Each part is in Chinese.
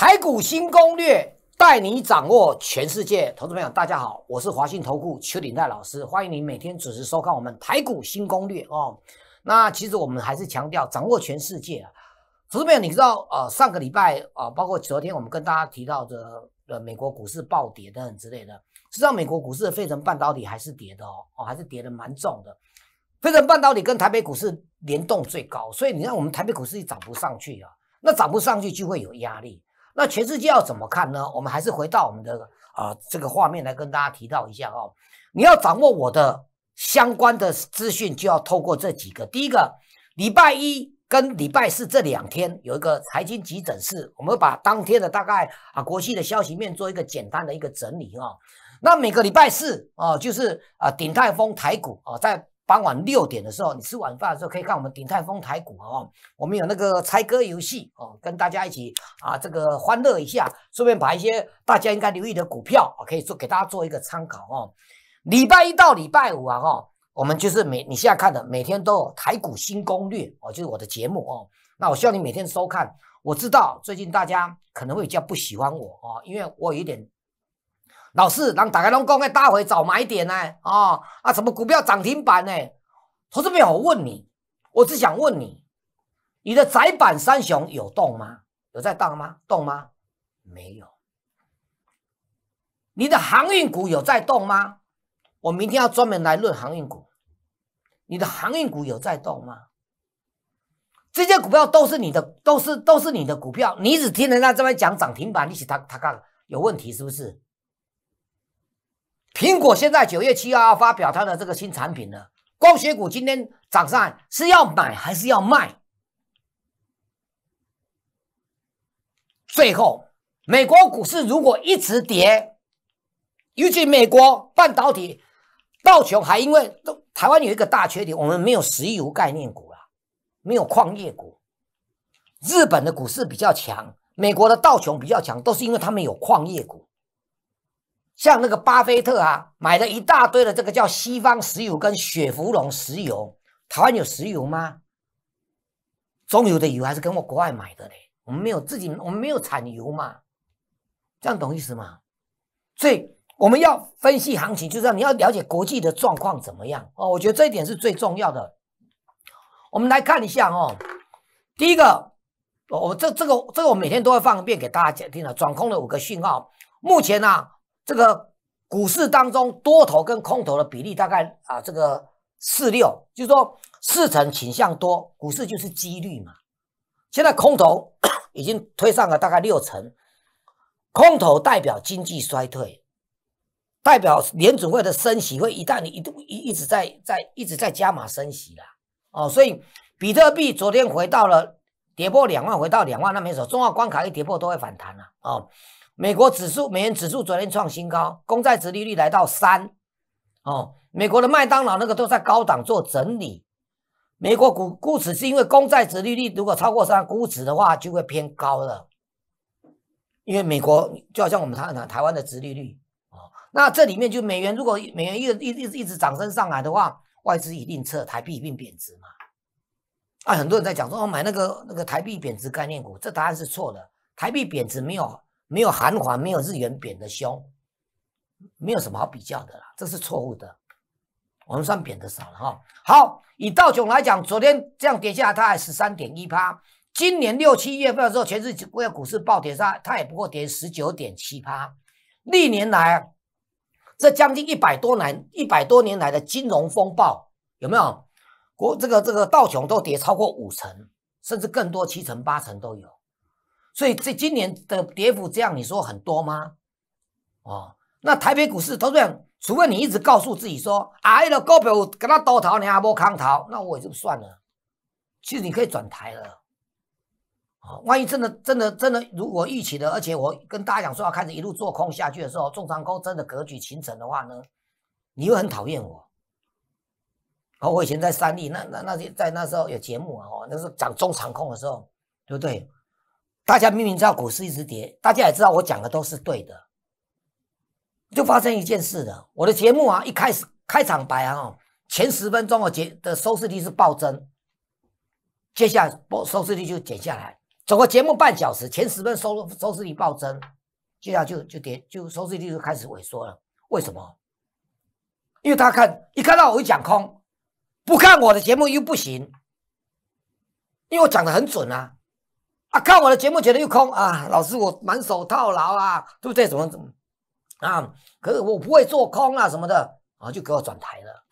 台股新攻略带你掌握全世界，投资朋友大家好，我是华信投顾邱鼎泰老师，欢迎你每天准时收看我们台股新攻略哦。那其实我们还是强调掌握全世界，投资朋友你知道啊？上个礼拜啊，包括昨天我们跟大家提到的呃美国股市暴跌等等之类的，实际上美国股市的费城半导体还是跌的哦，哦还是跌的蛮重的。飞腾半导体跟台北股市联动最高，所以你让我们台北股市涨不上去啊，那涨不上去就会有压力。那全世界要怎么看呢？我们还是回到我们的啊这个画面来跟大家提到一下哦。你要掌握我的相关的资讯，就要透过这几个。第一个礼拜一跟礼拜四这两天有一个财经急诊室，我们把当天的大概啊国际的消息面做一个简单的一个整理啊。那每个礼拜四啊，就是啊鼎泰丰台股啊在。傍晚六点的时候，你吃晚饭的时候可以看我们鼎泰丰台股哦。我们有那个猜歌游戏哦，跟大家一起啊，这个欢乐一下，顺便把一些大家应该留意的股票，可以做给大家做一个参考哦。礼拜一到礼拜五啊，哈，我们就是每你现在看的每天都有台股新攻略哦，就是我的节目哦。那我希望你每天收看。我知道最近大家可能会比较不喜欢我哦，因为我有点。老师，让大家拢讲哎，大会找买点呢，啊啊，什么股票涨停板呢？我这边我问你，我只想问你，你的窄板三雄有动吗？有在动吗？动吗？没有。你的航运股有在动吗？我明天要专门来论航运股。你的航运股有在动吗？这些股票都是你的，都是都是你的股票。你只听人家这边讲涨停板，你息他他看有问题是不是？苹果现在九月七号发表它的这个新产品呢，光学股今天涨上是要买还是要卖？最后，美国股市如果一直跌，尤其美国半导体道琼还因为台湾有一个大缺点，我们没有石油概念股啊，没有矿业股。日本的股市比较强，美国的道琼比较强，都是因为他们有矿业股。像那个巴菲特啊，买了一大堆的这个叫西方石油跟雪佛龙石油。台湾有石油吗？中油的油还是跟我国外买的嘞，我们没有自己，我们没有产油嘛，这样懂意思吗？所以我们要分析行情，就是你要了解国际的状况怎么样哦。我觉得这一点是最重要的。我们来看一下哦，第一个，我我这这个这个我每天都会放一遍给大家讲听了，转空的五个讯号，目前呢。这个股市当中多头跟空头的比例大概啊，这个四六，就是说四成倾向多，股市就是几率嘛。现在空头 已经推上了大概六成，空头代表经济衰退，代表联储会的升息会一旦你一度一一直在在一直在加码升息了哦，所以比特币昨天回到了跌破两万，回到两万那没走重要关卡，一跌破都会反弹了哦。美国指数、美元指数昨天创新高，公债殖利率来到三。哦，美国的麦当劳那个都在高档做整理。美国股估值是因为公债殖利率如果超过三，估值的话就会偏高了。因为美国就好像我们台台台湾的殖利率哦，那这里面就美元如果美元一一一直一直涨升上来的话，外资一定撤，台币一定贬值嘛。啊，很多人在讲说哦，买那个那个台币贬值概念股，这答案是错的。台币贬值没有。没有韩华，没有日元贬的凶，没有什么好比较的啦，这是错误的。我们算贬的少了哈。好，以道琼来讲，昨天这样跌下，它还十三点一趴。今年六七月份的时候，全世股票股市暴跌，它它也不过跌十九点七趴。历年来，这将近一百多年，一百多年来的金融风暴，有没有国这个这个道琼都跌超过五成，甚至更多七成八成都有。所以这今年的跌幅这样，你说很多吗？哦，那台北股市投资，除非你一直告诉自己说，哎，那高标，跟他多逃，你还不抗逃，那我也就算了。其实你可以转台了。哦，万一真的、真的、真的，如果预期的，而且我跟大家讲说，开始一路做空下去的时候，中长空真的格局形成的话呢，你又很讨厌我。哦，我以前在三立那那那些在那时候有节目啊，那时候讲中长空的时候，对不对？大家明明知道股市一直跌，大家也知道我讲的都是对的，就发生一件事了。我的节目啊，一开始开场白啊，前十分钟我节的收视率是暴增，接下来播收视率就减下来。整个节目半小时，前十分收收视率暴增，接下来就就跌，就收视率就开始萎缩了。为什么？因为他看一看到我一讲空，不看我的节目又不行，因为我讲的很准啊。啊，看我的节目觉得又空啊，老师我满手套牢啊，对不对？怎么怎么啊？可是我不会做空啊什么的啊，就给我转台了。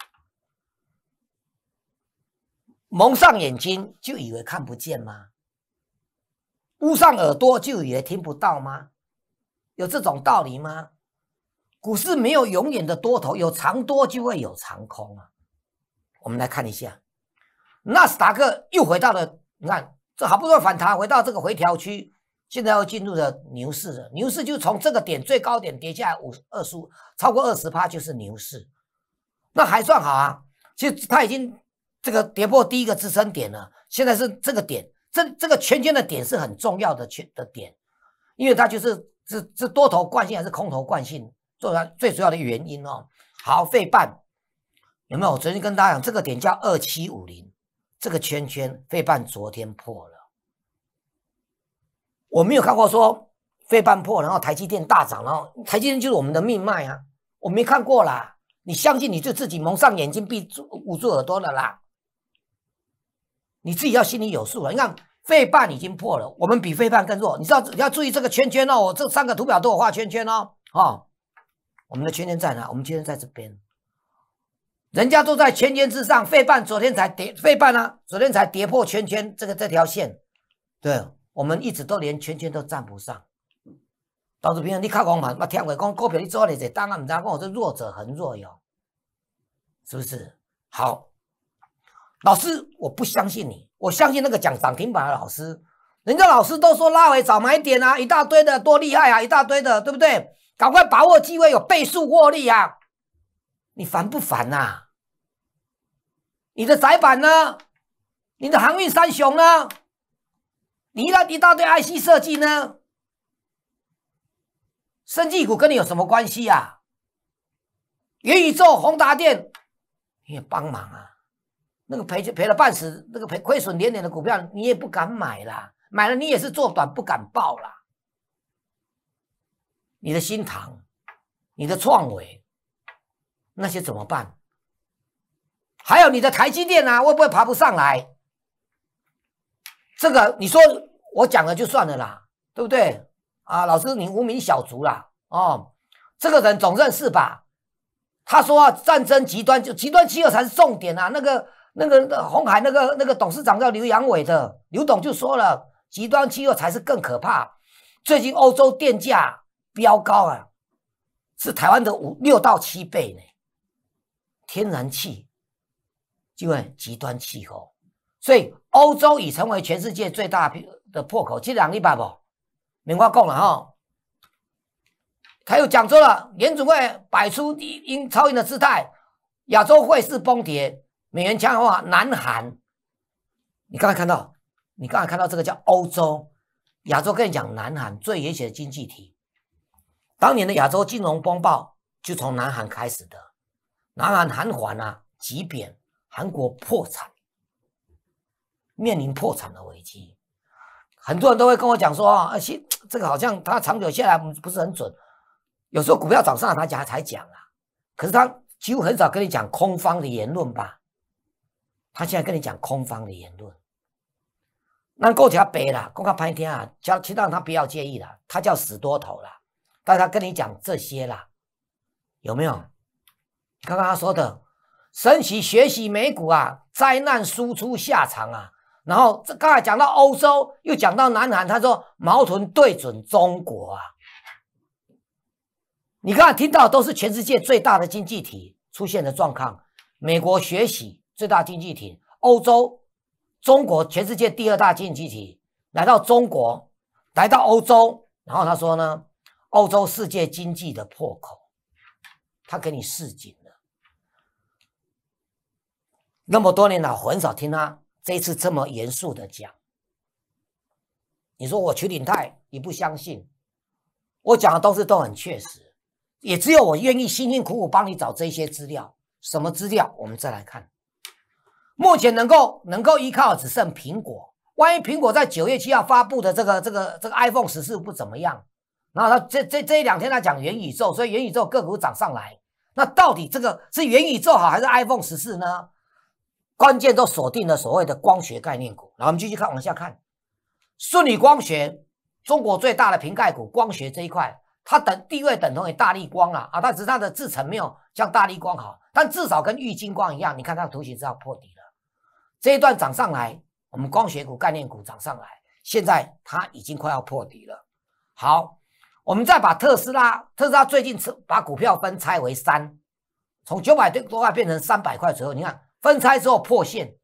蒙上眼睛就以为看不见吗？捂上耳朵就以为听不到吗？有这种道理吗？股市没有永远的多头，有长多就会有长空啊。我们来看一下，纳斯达克又回到了你看。这好不容易反弹回到这个回调区，现在要进入的牛市了。牛市就从这个点最高点跌下来五二十五，超过二十趴就是牛市，那还算好啊。其实它已经这个跌破第一个支撑点了，现在是这个点，这这个圈圈的点是很重要的缺的点，因为它就是是是多头惯性还是空头惯性做它最主要的原因哦。好，废半有没有？我昨天跟大家讲这个点叫二七五零。这个圈圈费半昨天破了，我没有看过说费半破，然后台积电大涨，然后台积电就是我们的命脉啊，我没看过啦，你相信你就自己蒙上眼睛闭住捂住耳朵了啦，你自己要心里有数了。你看费半已经破了，我们比费半更弱，你知道你要注意这个圈圈哦，我这三个图表都有画圈圈哦，哦，我们的圈圈在哪？我们圈圈在这边。人家都在圈圈之上，费半昨天才跌费半啊，昨天才跌破圈圈这个这条线，对我们一直都连圈圈都站不上。陶志平，你看我嘛，我听话讲股票你做例子，当然唔知，讲我是弱者恒弱哟，是不是？好，老师我不相信你，我相信那个讲涨停板的老师，人家老师都说拉回早买点啊，一大堆的多厉害啊，一大堆的对不对？赶快把握机会，有倍数获利啊！你烦不烦呐？你的窄板呢？你的航运三雄呢？你那一大堆爱惜设计呢？生技股跟你有什么关系啊？元宇宙、宏达电也帮忙啊？那个赔就赔了半死，那个赔亏损连连的股票，你也不敢买啦，买了你也是做短不敢报啦。你的新塘，你的创维，那些怎么办？还有你的台积电啊，会不会爬不上来？这个你说我讲了就算了啦，对不对？啊，老师你无名小卒啦，哦，这个人总认识吧？他说啊，战争极端就极端气候才是重点啊。那个那个红海那个那个董事长叫刘阳伟的刘董就说了，极端气候才是更可怕。最近欧洲电价飙高啊，是台湾的五六到七倍呢，天然气。就会极端气候，所以欧洲已成为全世界最大的破口。这两礼拜不，明我讲了哈，他又讲出了，联储会摆出鹰超鹰的姿态，亚洲汇市崩跌，美元强化，南韩。你刚才看到，你刚才看到这个叫欧洲，亚洲跟你讲南韩最危险的经济体，当年的亚洲金融风暴就从南韩开始的，南韩韩环啊急贬。韩国破产，面临破产的危机，很多人都会跟我讲说啊，而这个好像他长久下来不是很准，有时候股票涨上他才才讲啊，可是他几乎很少跟你讲空方的言论吧？他现在跟你讲空方的言论，那够加白了，够加白天啊，叫请让他不要介意了，他叫死多头了，但是他跟你讲这些了，有没有？刚刚他说的？神奇学习美股啊，灾难输出下场啊！然后这刚才讲到欧洲，又讲到南韩，他说矛盾对准中国啊！你刚才听到都是全世界最大的经济体出现的状况，美国学习最大经济体，欧洲、中国，全世界第二大经济体来到中国，来到欧洲，然后他说呢，欧洲世界经济的破口，他给你示警。那么多年了，很少听他这次这么严肃的讲。你说我曲鼎泰，你不相信？我讲的都是都很确实，也只有我愿意辛辛苦苦帮你找这些资料。什么资料？我们再来看。目前能够能够依靠只剩苹果。万一苹果在九月七号发布的这个这个这个 iPhone 十四不怎么样，然后他这这这一两天他讲元宇宙，所以元宇宙个股涨上来。那到底这个是元宇宙好还是 iPhone 十四呢？关键都锁定了所谓的光学概念股，然后我们继续看往下看，顺理光学，中国最大的瓶盖股，光学这一块，它等地位等同于大力光啊啊，但是它的制成没有像大力光好，但至少跟玉金光一样，你看它图形是要破底了，这一段涨上来，我们光学股概念股涨上来，现在它已经快要破底了。好，我们再把特斯拉，特斯拉最近拆把股票分拆为三，从九百多块变成三百块左右，你看。分拆之后破线，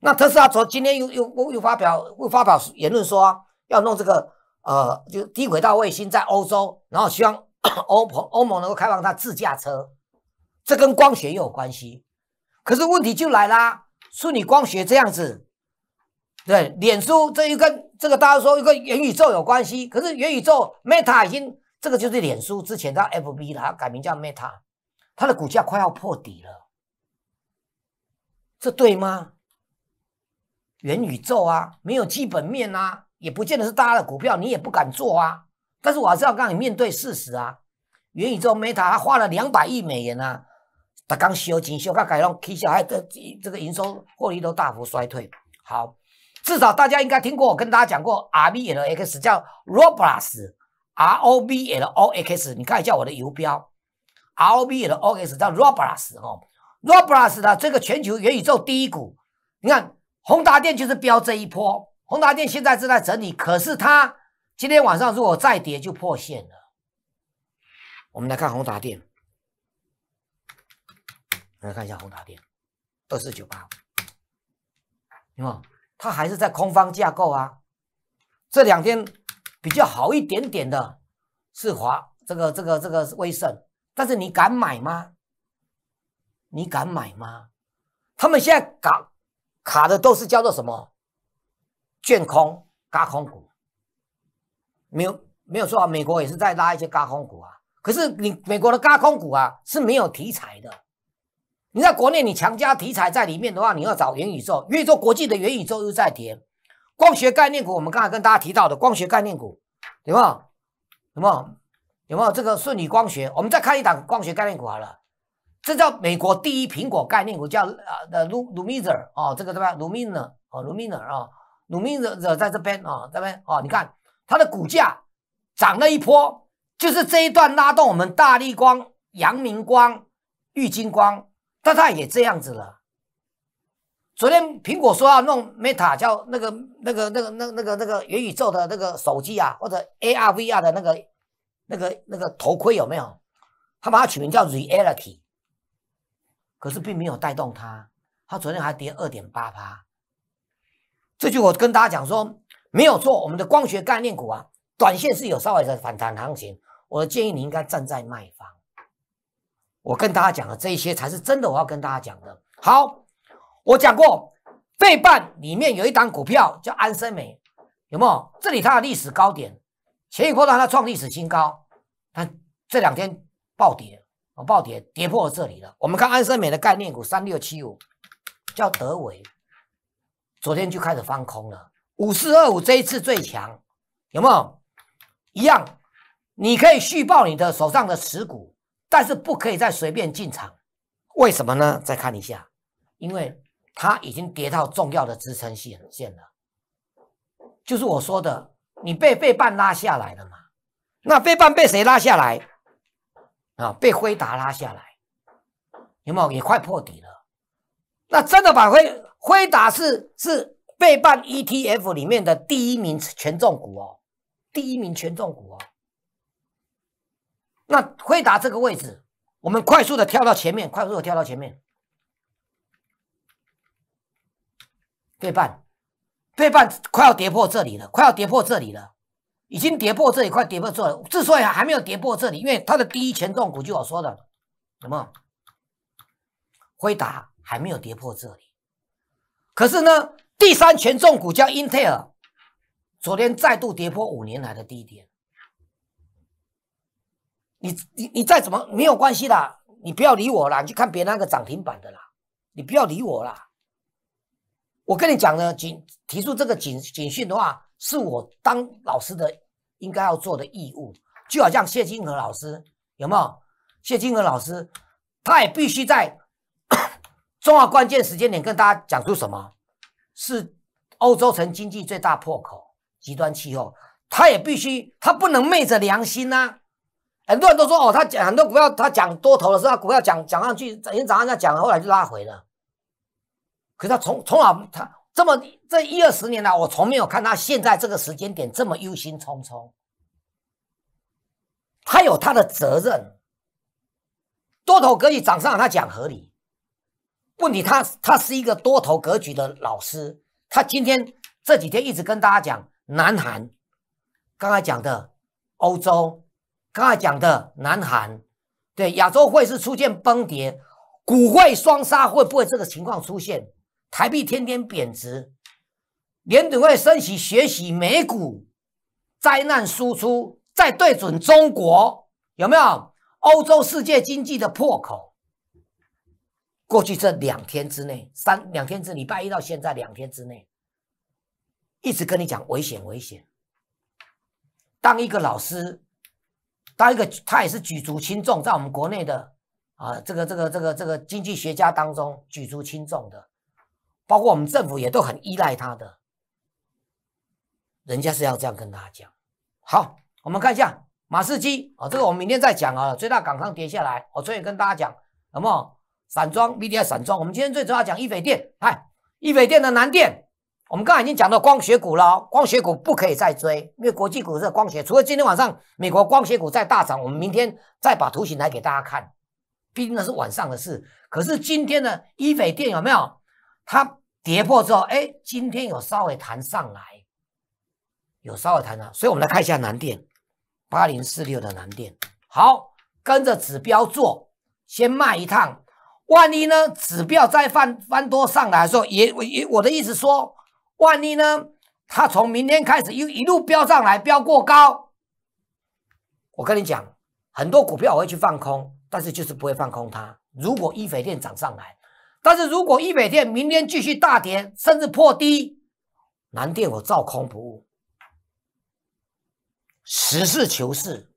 那特斯拉昨今天又又又发表又发表言论说要弄这个呃，就低轨道卫星在欧洲，然后希望 欧盟欧盟能够开放它自驾车，这跟光学有关系。可是问题就来啦，说你光学这样子，对脸书这又跟这个大家说跟元宇宙有关系。可是元宇宙 Meta 已经这个就是脸书之前的 FB 了，改名叫 Meta，它的股价快要破底了。这对吗？元宇宙啊，没有基本面啊，也不见得是大家的股票，你也不敢做啊。但是我还是要让你，面对事实啊，元宇宙 Meta 花了两百亿美元啊，他刚修、整修、改、改、用 K 消，还这这个营收获利都大幅衰退。好，至少大家应该听过，我跟大家讲过，RBLX 叫 Roblox，R O B L O X，你看一下我的游标，R O B L O X 叫 Roblox 哦。Roblox 的这个全球元宇宙第一股，你看宏达电就是飙这一波。宏达电现在正在整理，可是它今天晚上如果再跌就破线了。我们来看宏达电，来看一下宏达电，二四九八，你看它还是在空方架构啊。这两天比较好一点点的是华，这个这个这个威盛，但是你敢买吗？你敢买吗？他们现在搞卡的都是叫做什么？卷空、轧空股，没有没有说啊。美国也是在拉一些轧空股啊。可是你美国的轧空股啊是没有题材的。你在国内，你强加题材在里面的话，你要找元宇宙，元宇宙国际的元宇宙又在填。光学概念股，我们刚才跟大家提到的光学概念股，有没有有没有？有没有这个顺理光学？我们再看一档光学概念股好了。这叫美国第一苹果概念股，叫啊呃，lu m i z e r 哦，这个对吧？lumina 哦，lumina 啊，lumina 在这边啊，这边啊，你看它的股价涨了一波，就是这一段拉动我们大力光、阳明光、玉金光，但它也这样子了。昨天苹果说要弄 Meta，叫那个那个那个那那个那个元宇宙的那个手机啊，或者 ARVR 的那个那个那个头盔有没有？它把它取名叫 Reality。可是并没有带动它，它昨天还跌二点八八。这就我跟大家讲说，没有错，我们的光学概念股啊，短线是有稍微的反弹行情。我建议你应该站在卖方。我跟大家讲的这一些才是真的，我要跟大家讲的。好，我讲过，倍半里面有一档股票叫安森美，有没有？这里它的历史高点，前一波段它创历史新高，但这两天暴跌。暴跌跌破这里了，我们看安盛美的概念股三六七五叫德伟，昨天就开始翻空了，五四二五这一次最强，有没有？一样，你可以续报你的手上的持股，但是不可以再随便进场，为什么呢？再看一下，因为它已经跌到重要的支撑线了，就是我说的，你被背板拉下来了嘛，那背板被谁拉下来？啊，被辉达拉下来，有没有？也快破底了。那真的把辉辉达是是被办 ETF 里面的第一名权重股哦，第一名权重股哦。那辉达这个位置，我们快速的跳到前面，快速的跳到前面。被办，被办，快要跌破这里了，快要跌破这里了。已经跌破这一块，跌破这里。之所以还没有跌破这里，因为它的第一权重股，就我说的，有没有达还没有跌破这里。可是呢，第三权重股叫英特尔，昨天再度跌破五年来的低点。你你你再怎么没有关系啦，你不要理我啦，你去看别那个涨停板的啦。你不要理我啦。我跟你讲呢，警提出这个警警讯的话，是我当老师的。应该要做的义务，就好像谢金河老师有没有？谢金河老师，他也必须在 重要关键时间点跟大家讲出什么是欧洲城经济最大破口，极端气候，他也必须，他不能昧着良心呐。很多人都说哦，他讲很多股票，他讲多头的时候，股票讲讲上去，今天早上在讲，后来就拉回了。可是他从从来他。这么这一二十年来，我从没有看他现在这个时间点这么忧心忡忡。他有他的责任，多头格局涨上，他讲合理。问题他他是一个多头格局的老师，他今天这几天一直跟大家讲南韩，刚才讲的欧洲，刚才讲的南韩，对亚洲会是出现崩跌，股会双杀会不会这个情况出现？台币天天贬值，联准会升起学习美股灾难输出，再对准中国，有没有欧洲世界经济的破口？过去这两天之内，三两天之礼拜一到现在两天之内，一直跟你讲危险危险。当一个老师，当一个他也是举足轻重，在我们国内的啊这个这个这个这个经济学家当中举足轻重的。包括我们政府也都很依赖它的，人家是要这样跟大家讲。好，我们看一下马士基啊，这个我们明天再讲啊。最大港商跌下来，我所以跟大家讲，有没有？散装 v D I 散装，我们今天最主要讲易斐电，嗨，易斐电的南电，我们刚才已经讲到光学股了，光学股不可以再追，因为国际股市光学，除了今天晚上美国光学股再大涨，我们明天再把图形来给大家看，毕竟那是晚上的事。可是今天的伊斐电有没有？它。跌破之后，哎，今天有稍微弹上来，有稍微弹上，所以我们来看一下南电八零四六的南电。好，跟着指标做，先卖一趟。万一呢，指标再翻翻多上来的时候，也我我的意思说，万一呢，它从明天开始又一路飙上来，飙过高。我跟你讲，很多股票我会去放空，但是就是不会放空它。如果一飞店涨上来，但是如果一美电明天继续大跌，甚至破低，南电我照空不误。实事求是，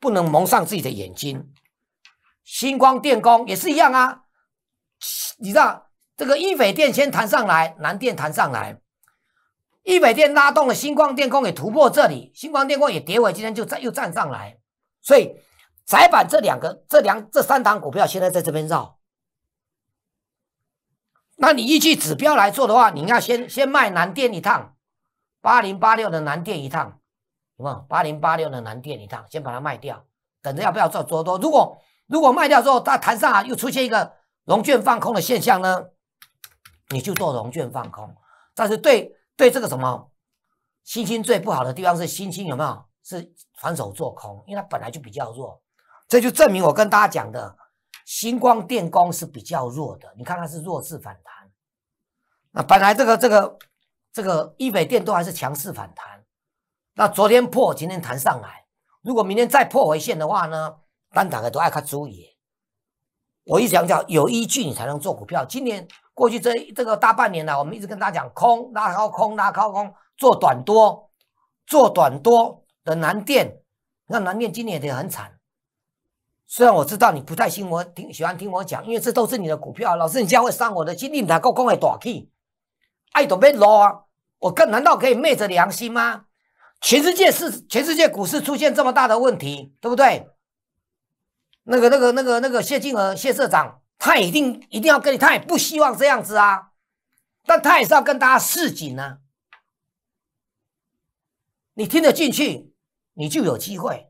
不能蒙上自己的眼睛。星光电工也是一样啊，你知道这个一纬电先弹上来，南电弹上来，一美电拉动了星光电工也突破这里，星光电工也跌尾今天就站又站上来，所以窄板这两个、这两、这三档股票现在在这边绕。那你依据指标来做的话，你要先先卖南电一趟，八零八六的南电一趟，有没有？八零八六的南电一趟，先把它卖掉，等着要不要做做多？如果如果卖掉之后，它弹上啊又出现一个融券放空的现象呢，你就做融券放空。但是对对这个什么星星最不好的地方是星星有没有是反手做空，因为它本来就比较弱，这就证明我跟大家讲的。星光电工是比较弱的，你看它是弱势反弹。那本来这个这个这个亿北电都还是强势反弹，那昨天破，今天弹上来。如果明天再破回线的话呢，单打的都爱看注意。我一直讲叫有依据你才能做股票。今年过去这这个大半年了，我们一直跟大家讲空拉高空拉高空，做短多，做短多的南电，那南电今年也很惨。虽然我知道你不太信我听喜欢听我讲，因为这都是你的股票。老师，你这样会伤我的心，你哪够公会大气？爱到被落啊！我更难道可以昧着良心吗？全世界是全世界股市出现这么大的问题，对不对？那个、那个、那个、那个谢静鹅谢社长，他一定一定要跟你，他也不希望这样子啊。但他也是要跟大家示警呢。你听得进去，你就有机会。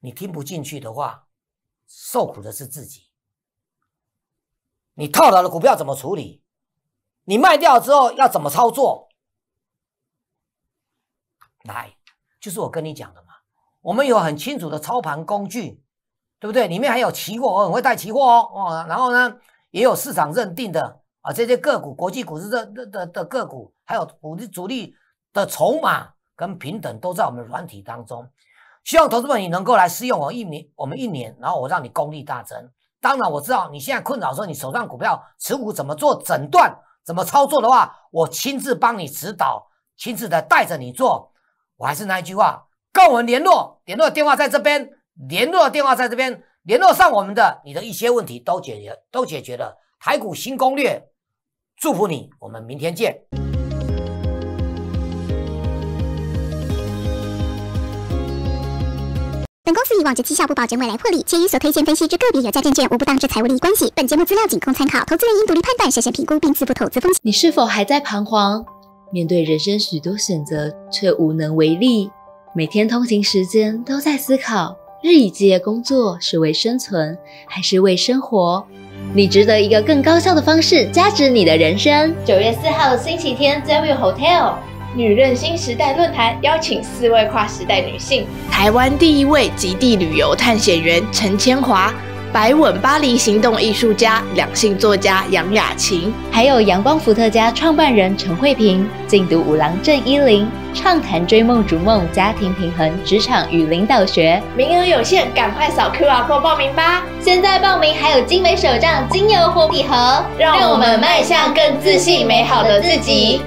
你听不进去的话，受苦的是自己。你套牢的股票怎么处理？你卖掉之后要怎么操作？来，就是我跟你讲的嘛。我们有很清楚的操盘工具，对不对？里面还有期货，我很会带期货哦。然后呢，也有市场认定的啊，这些个股、国际股市的的的个股，还有股主力的筹码跟平等，都在我们软体当中。希望投资者你能够来试用我一年，我们一年，然后我让你功力大增。当然，我知道你现在困扰说你手上股票持股怎么做诊断，怎么操作的话，我亲自帮你指导，亲自的带着你做。我还是那一句话，跟我联络，联络的电话在这边，联络的电话在这边，联络上我们的，你的一些问题都解决，都解决了。台股新攻略，祝福你，我们明天见。本公司以往之绩效不保结未来获利，且与所推荐分析之个别有价证券无不当之财务利益关系。本节目资料仅供参考，投资人应独立判断、审慎评估并自负投资风险。你是否还在彷徨，面对人生许多选择却无能为力？每天通勤时间都在思考，日以继夜工作是为生存还是为生活？你值得一个更高效的方式，加值你的人生。九月四号星期天 z r o Hotel。女人新时代论坛邀请四位跨时代女性：台湾第一位极地旅游探险员陈千华，白稳巴黎行动艺术家两性作家杨雅琴，还有阳光伏特加创办人陈慧平，禁毒五郎郑依林，畅谈追梦逐梦、家庭平衡、职场与领导学。名额有限，赶快扫 Q R Code 报名吧！现在报名还有精美手账、精油货笔盒，让我们迈向更自信、美好的自己。